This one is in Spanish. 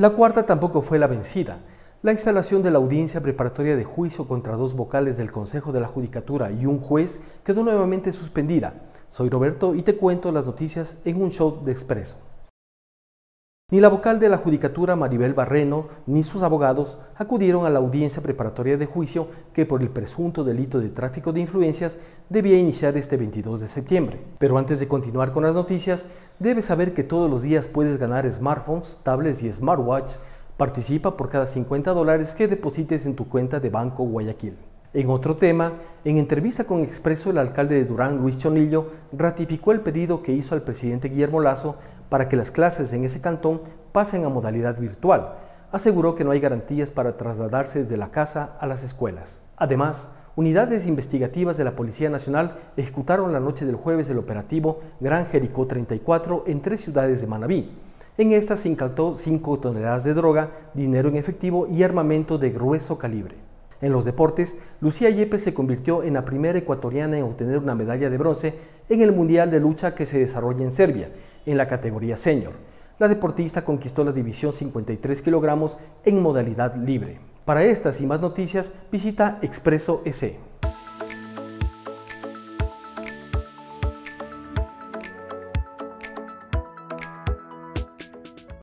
La cuarta tampoco fue la vencida. La instalación de la audiencia preparatoria de juicio contra dos vocales del Consejo de la Judicatura y un juez quedó nuevamente suspendida. Soy Roberto y te cuento las noticias en un show de expreso. Ni la vocal de la Judicatura Maribel Barreno ni sus abogados acudieron a la audiencia preparatoria de juicio que por el presunto delito de tráfico de influencias debía iniciar este 22 de septiembre. Pero antes de continuar con las noticias, debes saber que todos los días puedes ganar smartphones, tablets y smartwatches. Participa por cada 50 dólares que deposites en tu cuenta de Banco Guayaquil. En otro tema, en entrevista con Expreso, el alcalde de Durán, Luis Chonillo, ratificó el pedido que hizo al presidente Guillermo Lazo para que las clases en ese cantón pasen a modalidad virtual. Aseguró que no hay garantías para trasladarse desde la casa a las escuelas. Además, unidades investigativas de la Policía Nacional ejecutaron la noche del jueves el operativo Gran Jericó 34 en tres ciudades de Manabí. En estas se incautó 5 toneladas de droga, dinero en efectivo y armamento de grueso calibre. En los deportes, Lucía Yepes se convirtió en la primera ecuatoriana en obtener una medalla de bronce en el Mundial de Lucha que se desarrolla en Serbia, en la categoría senior. La deportista conquistó la división 53 kilogramos en modalidad libre. Para estas y más noticias, visita Expreso S.